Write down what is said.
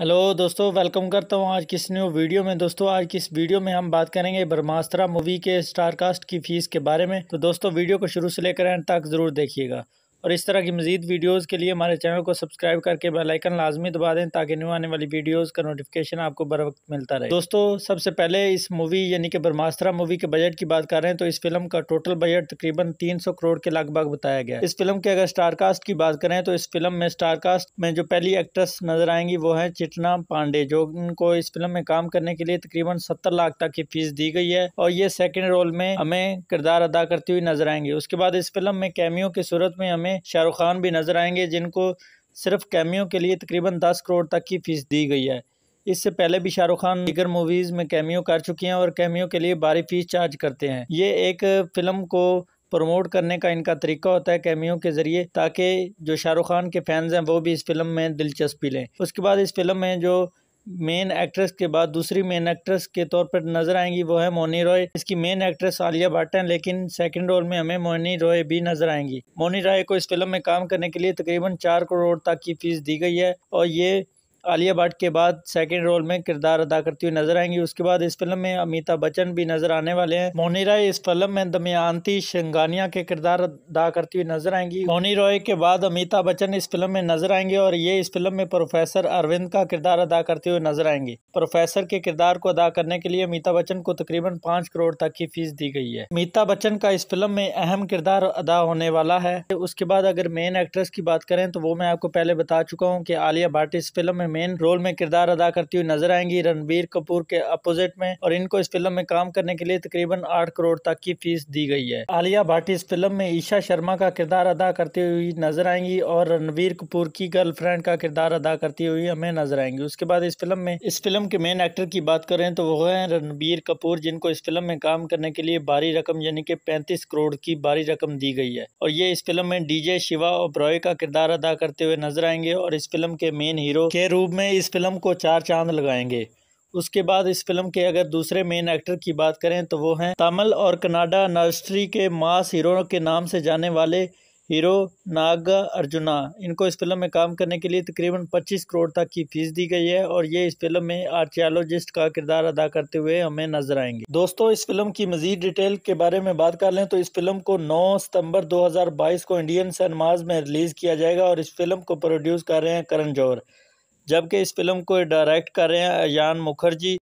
hello दोस्तों welcome करता हूँ आज किस न्यू वीडियो में दोस्तों आज किस वीडियो में हम बात करेंगे ब्रह्मास्त्रा मूवी के स्टारकास्ट की फ़ीस के बारे में तो दोस्तों वीडियो को शुरू से लेकर एंड तक ज़रूर देखिएगा और इस तरह की मज़ीद वीडियोज के लिए हमारे चैनल को सब्सक्राइब करके बेलाइकन लाजमी दबा दें ताकि न्यू आने वाली वीडियोज़ का नोटिफिकेशन आपको बर वक्त मिलता रहे दोस्तों सबसे पहले इस मूवी यानी कि ब्रह्मास्त्रा मूवी के बजट की बात करें तो इस फिल्म का टोटल बजट तकरीबन तीन सौ करोड़ के लगभग बताया गया इस फिल्म के अगर स्टारकास्ट की बात करें तो इस फिल्म में स्टारकास्ट में जो पहली एक्ट्रेस नजर आएंगी वो है चिटना पांडे जो उनको इस फिल्म में काम करने के लिए तकरीबन सत्तर लाख तक की फीस दी गई है और ये सेकेंड रोल में हमें किरदार अदा करती हुई नजर आएंगी उसके बाद इस फिल्म में कैमियो की सूरत में हमें में शाहरुख खान भी नज़र आएंगे जिनको सिर्फ कैमियो के लिए तकरीबन दस करोड़ तक की फ़ीस दी गई है इससे पहले भी शाहरुख खान दीगर मूवीज़ में कैमियो कर चुके हैं और कैमियो के लिए भारी फीस चार्ज करते हैं ये एक फ़िल्म को प्रमोट करने का इनका तरीका होता है कैमियो के ज़रिए ताकि जो शाहरुख खान के फैंस हैं वो भी इस फिल्म में दिलचस्पी लें उसके बाद इस फिल्म में जो मेन एक्ट्रेस के बाद दूसरी मेन एक्ट्रेस के तौर पर नजर आएंगी वो है मोनी रॉय इसकी मेन एक्ट्रेस आलिया भट्ट है लेकिन सेकंड रोल में हमें मोनी रॉय भी नजर आएंगी मोनी रॉय को इस फिल्म में काम करने के लिए तकरीबन चार करोड़ तक की फीस दी गई है और ये आलिया भट्ट के बाद सेकंड रोल में किरदार अदा करती हुई नजर आएंगी उसके बाद इस फिल्म में अमिताभ बच्चन भी नजर आने वाले हैं मोनी राय इस फिल्म में दमयांती शंगानिया के किरदार अदा करती हुई नजर आएंगी मोनी रॉय के बाद अमिताभ बच्चन इस फिल्म में नजर आएंगे और ये इस फिल्म में प्रोफेसर अरविंद का किरदार अदा करते हुए नजर आएंगे प्रोफेसर के किरदार को अदा करने के लिए अमिताभ बच्चन को तकरीबन पाँच करोड़ तक की फीस दी गई है अमिताभ बच्चन का इस फिल्म में अहम किरदार अदा होने वाला है उसके बाद अगर मेन एक्ट्रेस की बात करें तो वो मैं आपको पहले बता चुका हूँ की आलिया भट्ट इस फिल्म में मेन रोल में किरदार अदा करती हुई नजर आएंगी रणबीर कपूर के अपोजिट में और इनको इस फिल्म में काम करने के लिए तकरीबन आठ करोड़ तक की फीस दी गई है आलिया भाटी इस फिल्म में ईशा शर्मा का किरदार अदा करती हुई नजर आएंगी और रणबीर कपूर की गर्लफ्रेंड का किरदार अदा करती हुई हमें नजर आएंगी उसके बाद इस फिल्म में इस फिल्म के मेन एक्टर की बात करें तो वो है रणबीर कपूर जिनको इस फिल्म में काम करने के लिए भारी रकम यानी कि पैंतीस करोड़ की भारी रकम दी गई है और ये इस फिल्म में डीजे शिवा और ब्रॉय का किरदार अदा करते हुए नजर आएंगे और इस फिल्म के मेन हीरो के रूप में इस फिल्म को चार चांद लगाएंगे उसके बाद इस फिल्म के अगर दूसरे मेन एक्टर की बात करें तो वो हैं तमिल और कनाडा नर्सरी के मास हीरो के नाम से जाने वाले हीरो नागा अर्जुना इनको इस फिल्म में काम करने के लिए तकरीबन 25 करोड़ तक की फीस दी गई है और ये इस फिल्म में आर्चियालॉजिस्ट का किरदार अदा करते हुए हमें नजर आएंगे दोस्तों इस फिल्म की मजीद डिटेल के बारे में बात कर लें तो इस फिल्म को 9 सितंबर 2022 को इंडियन सिनेमाज में रिलीज किया जाएगा और इस फिल्म को प्रोड्यूस कर रहे हैं करण जौहर जबकि इस फिल्म को डायरेक्ट कर रहे हैं अयान मुखर्जी